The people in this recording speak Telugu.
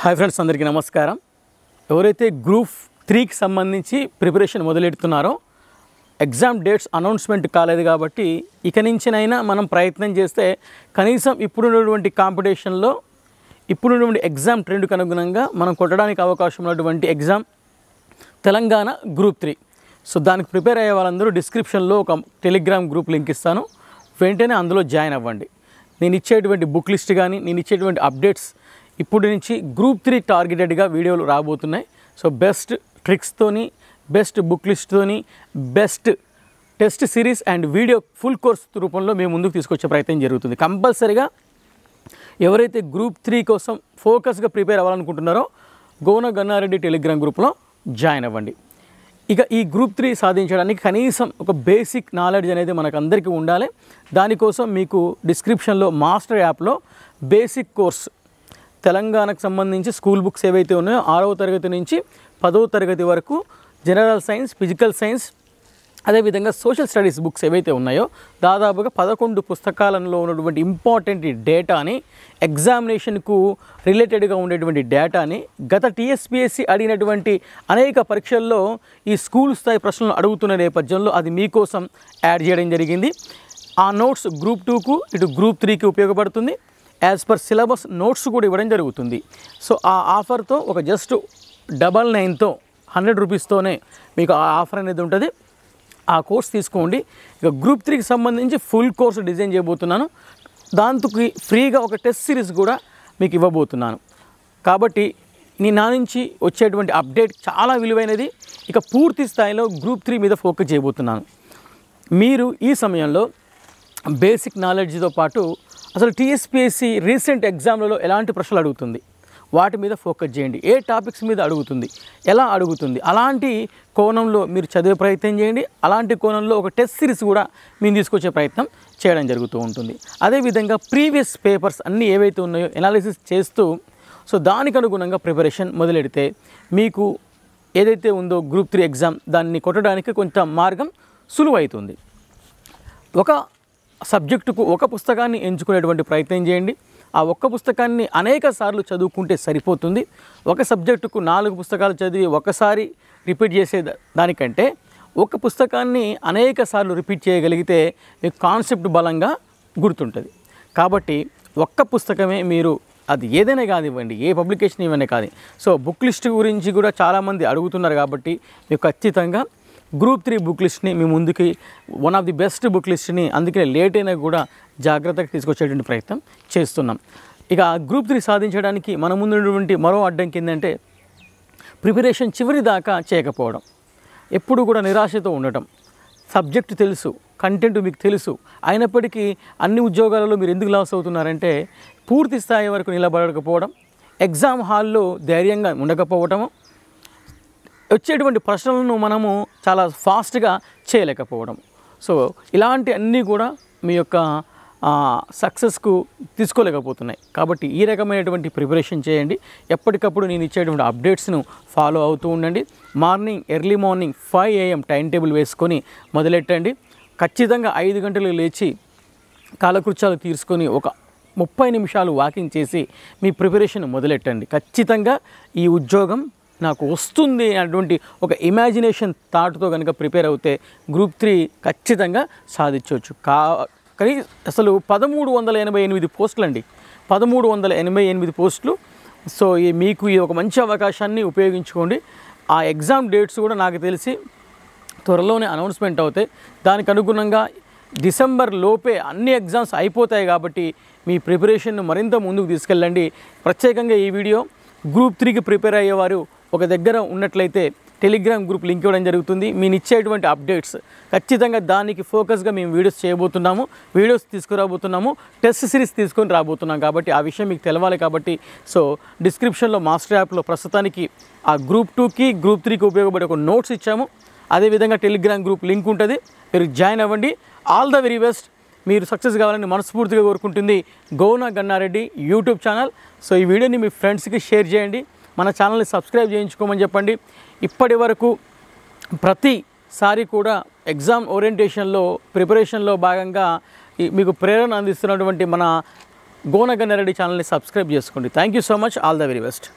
హాయ్ ఫ్రెండ్స్ అందరికీ నమస్కారం ఎవరైతే గ్రూప్ త్రీకి సంబంధించి ప్రిపరేషన్ మొదలెడుతున్నారో ఎగ్జామ్ డేట్స్ అనౌన్స్మెంట్ కాలేదు కాబట్టి ఇక నుంచినైనా మనం ప్రయత్నం చేస్తే కనీసం ఇప్పుడున్నటువంటి కాంపిటీషన్లో ఇప్పుడున్నటువంటి ఎగ్జామ్ ట్రెండ్కి అనుగుణంగా మనం కొట్టడానికి అవకాశం ఉన్నటువంటి exam Telangana group three so దానికి ప్రిపేర్ అయ్యే వాళ్ళందరూ డిస్క్రిప్షన్లో ఒక టెలిగ్రామ్ గ్రూప్ లింక్ ఇస్తాను వెంటనే అందులో జాయిన్ అవ్వండి నేను ఇచ్చేటువంటి బుక్ లిస్ట్ కానీ నేను ఇచ్చేటువంటి అప్డేట్స్ ఇప్పుడు నుంచి గ్రూప్ త్రీ టార్గెటెడ్గా వీడియోలు రాబోతున్నాయి సో బెస్ట్ ట్రిక్స్తోని బెస్ట్ బుక్ లిస్ట్తోని best test series and video full course రూపంలో మేము ముందుకు తీసుకొచ్చే ప్రయత్నం జరుగుతుంది కంపల్సరిగా ఎవరైతే గ్రూప్ త్రీ కోసం ఫోకస్గా ప్రిపేర్ అవ్వాలనుకుంటున్నారో గోన గన్నారెడ్డి టెలిగ్రామ్ గ్రూప్లో జాయిన్ అవ్వండి ఇక ఈ గ్రూప్ త్రీ సాధించడానికి కనీసం ఒక బేసిక్ నాలెడ్జ్ అనేది మనకు అందరికీ ఉండాలి దానికోసం మీకు డిస్క్రిప్షన్లో మాస్టర్ యాప్లో బేసిక్ కోర్స్ తెలంగాణకు సంబంధించి స్కూల్ బుక్స్ ఏవైతే ఉన్నాయో ఆరవ తరగతి నుంచి పదవ తరగతి వరకు జనరల్ సైన్స్ ఫిజికల్ సైన్స్ అదేవిధంగా సోషల్ స్టడీస్ బుక్స్ ఏవైతే ఉన్నాయో దాదాపుగా పదకొండు పుస్తకాలలో ఉన్నటువంటి ఇంపార్టెంట్ డేటాని ఎగ్జామినేషన్కు రిలేటెడ్గా ఉండేటువంటి డేటాని గత టీఎస్పీఎస్సి అడిగినటువంటి అనేక పరీక్షల్లో ఈ స్కూల్ స్థాయి ప్రశ్నలు అడుగుతున్న నేపథ్యంలో అది మీకోసం యాడ్ చేయడం జరిగింది ఆ నోట్స్ గ్రూప్ టూకు ఇటు గ్రూప్ త్రీకి ఉపయోగపడుతుంది యాజ్ పర్ సిలబస్ నోట్స్ కూడా ఇవ్వడం జరుగుతుంది సో ఆ ఆఫర్తో ఒక జస్ట్ డబల్ నైన్తో హండ్రెడ్ రూపీస్తోనే మీకు ఆ ఆఫర్ అనేది ఉంటుంది ఆ కోర్స్ తీసుకోండి ఇక గ్రూప్ త్రీకి సంబంధించి ఫుల్ కోర్సు డిజైన్ చేయబోతున్నాను దాంతో ఫ్రీగా ఒక టెస్ట్ సిరీస్ కూడా మీకు ఇవ్వబోతున్నాను కాబట్టి నీ నా నుంచి వచ్చేటువంటి అప్డేట్ చాలా విలువైనది ఇక పూర్తి స్థాయిలో గ్రూప్ త్రీ మీద ఫోకస్ చేయబోతున్నాను మీరు ఈ సమయంలో బేసిక్ నాలెడ్జ్తో పాటు అసలు టీఎస్పీఎస్సీ రీసెంట్ ఎగ్జామ్లలో ఎలాంటి ప్రశ్నలు అడుగుతుంది వాటి మీద ఫోకస్ చేయండి ఏ టాపిక్స్ మీద అడుగుతుంది ఎలా అడుగుతుంది అలాంటి కోణంలో మీరు చదివే ప్రయత్నం చేయండి అలాంటి కోణంలో ఒక టెస్ట్ సిరీస్ కూడా మేము తీసుకొచ్చే ప్రయత్నం చేయడం జరుగుతూ ఉంటుంది అదేవిధంగా ప్రీవియస్ పేపర్స్ అన్నీ ఏవైతే ఉన్నాయో ఎనాలిసిస్ చేస్తూ సో దానికి అనుగుణంగా ప్రిపరేషన్ మొదలెడితే మీకు ఏదైతే ఉందో గ్రూప్ త్రీ ఎగ్జామ్ దాన్ని కొట్టడానికి కొంత మార్గం సులువైతుంది ఒక సబ్జెక్టుకు ఒక పుస్తకాన్ని ఎంచుకునేటువంటి ప్రయత్నం చేయండి ఆ ఒక్క పుస్తకాన్ని అనేక సార్లు చదువుకుంటే సరిపోతుంది ఒక సబ్జెక్టుకు నాలుగు పుస్తకాలు చదివి ఒకసారి రిపీట్ చేసే దానికంటే ఒక పుస్తకాన్ని అనేక సార్లు రిపీట్ చేయగలిగితే మీకు కాన్సెప్ట్ బలంగా గుర్తుంటుంది కాబట్టి ఒక్క పుస్తకమే మీరు అది ఏదైనా కానివ్వండి ఏ పబ్లికేషన్ ఇవన్నీ కాదు సో బుక్ లిస్ట్ గురించి కూడా చాలామంది అడుగుతున్నారు కాబట్టి మీకు ఖచ్చితంగా గ్రూప్ త్రీ బుక్ లిస్ట్ని మీ ముందుకి one of the best book లిస్ట్ని అందుకే లేట్ అయినా కూడా జాగ్రత్తగా తీసుకొచ్చేటువంటి ప్రయత్నం చేస్తున్నాం ఇక గ్రూప్ త్రీ సాధించడానికి మన ముందున్నటువంటి మరో అడ్డంకి ఏంటంటే ప్రిపరేషన్ చివరి దాకా చేయకపోవడం ఎప్పుడు కూడా నిరాశతో ఉండటం సబ్జెక్ట్ తెలుసు కంటెంట్ మీకు తెలుసు అయినప్పటికీ అన్ని ఉద్యోగాలలో మీరు ఎందుకు లాస్ అవుతున్నారంటే పూర్తి స్థాయి వరకు నిలబడకపోవడం ఎగ్జామ్ హాల్లో ధైర్యంగా ఉండకపోవటము వచ్చేటువంటి ప్రశ్నలను మనము చాలా ఫాస్ట్గా చేయలేకపోవడం సో ఇలాంటి అన్నీ కూడా మీ యొక్క సక్సెస్కు తీసుకోలేకపోతున్నాయి కాబట్టి ఈ రకమైనటువంటి ప్రిపరేషన్ చేయండి ఎప్పటికప్పుడు నేను ఇచ్చేటువంటి అప్డేట్స్ను ఫాలో అవుతూ ఉండండి morning early morning five AM time table వేసుకొని మొదలెట్టండి ఖచ్చితంగా ఐదు గంటలు లేచి కాలకృత్యాలు తీర్చుకొని ఒక ముప్పై నిమిషాలు వాకింగ్ చేసి మీ ప్రిపరేషన్ మొదలెట్టండి ఖచ్చితంగా ఈ ఉద్యోగం నాకు వస్తుంది అటువంటి ఒక ఇమాజినేషన్ థాట్తో కనుక ప్రిపేర్ అవుతే గ్రూప్ త్రీ ఖచ్చితంగా సాధించవచ్చు కా కానీ అసలు పదమూడు వందల ఎనభై ఎనిమిది పోస్టులు అండి పదమూడు వందల ఎనభై ఎనిమిది పోస్టులు సో ఈ మీకు ఈ ఒక మంచి అవకాశాన్ని ఉపయోగించుకోండి ఆ ఎగ్జామ్ డేట్స్ కూడా నాకు తెలిసి త్వరలోనే అనౌన్స్మెంట్ అవుతాయి దానికి అనుగుణంగా డిసెంబర్ లోపే అన్ని ఎగ్జామ్స్ అయిపోతాయి కాబట్టి మీ ప్రిపరేషన్ను మరింత ముందుకు తీసుకెళ్ళండి ప్రత్యేకంగా ఈ వీడియో గ్రూప్ త్రీకి ప్రిపేర్ అయ్యేవారు ఒక దగ్గర ఉన్నట్లయితే టెలిగ్రామ్ గ్రూప్ లింక్ ఇవ్వడం జరుగుతుంది మీ ఇచ్చేటువంటి అప్డేట్స్ ఖచ్చితంగా దానికి ఫోకస్గా మేము వీడియోస్ చేయబోతున్నాము వీడియోస్ తీసుకురాబోతున్నాము టెస్ట్ సిరీస్ తీసుకొని రాబోతున్నాం కాబట్టి ఆ విషయం మీకు తెలవాలి కాబట్టి సో డిస్క్రిప్షన్లో మాస్టర్ యాప్లో ప్రస్తుతానికి ఆ గ్రూప్ టూకి గ్రూప్ త్రీకి ఉపయోగపడే ఒక నోట్స్ ఇచ్చాము అదేవిధంగా టెలిగ్రామ్ గ్రూప్ లింక్ ఉంటుంది మీరు జాయిన్ అవ్వండి ఆల్ ద వెరీ బెస్ట్ మీరు సక్సెస్ కావాలని మనస్ఫూర్తిగా కోరుకుంటుంది Gona Gannareddy YouTube channel so ఈ వీడియోని మీ ఫ్రెండ్స్కి షేర్ చేయండి మన ఛానల్ని సబ్స్క్రైబ్ చేయించుకోమని చెప్పండి ఇప్పటి వరకు ప్రతిసారి కూడా ఎగ్జామ్ ఓరియంటేషన్లో ప్రిపరేషన్లో భాగంగా మీకు ప్రేరణ అందిస్తున్నటువంటి మన గోనగన్నరెడ్డి ఛానల్ని సబ్స్క్రైబ్ చేసుకోండి thank you so much all the very best